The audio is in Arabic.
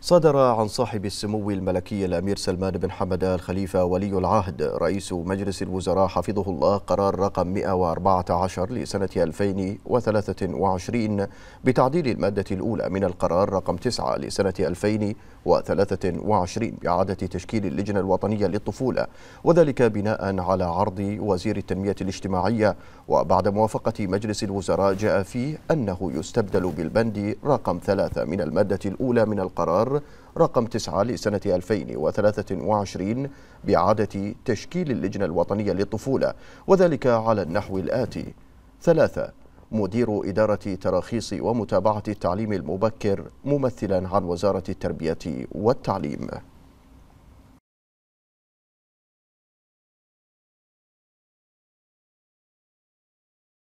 صدر عن صاحب السمو الملكي الأمير سلمان بن حمد الخليفة ولي العهد رئيس مجلس الوزراء حفظه الله قرار رقم 114 لسنة 2023 بتعديل المادة الأولى من القرار رقم 9 لسنة 2023 بإعادة تشكيل اللجنة الوطنية للطفولة وذلك بناء على عرض وزير التنمية الاجتماعية وبعد موافقة مجلس الوزراء جاء فيه أنه يستبدل بالبند رقم 3 من المادة الأولى من القرار القرار رقم 9 لسنة 2023 بإعادة تشكيل اللجنة الوطنية للطفولة وذلك على النحو الآتي ثلاثة مدير إدارة تراخيص ومتابعة التعليم المبكر ممثلا عن وزارة التربية والتعليم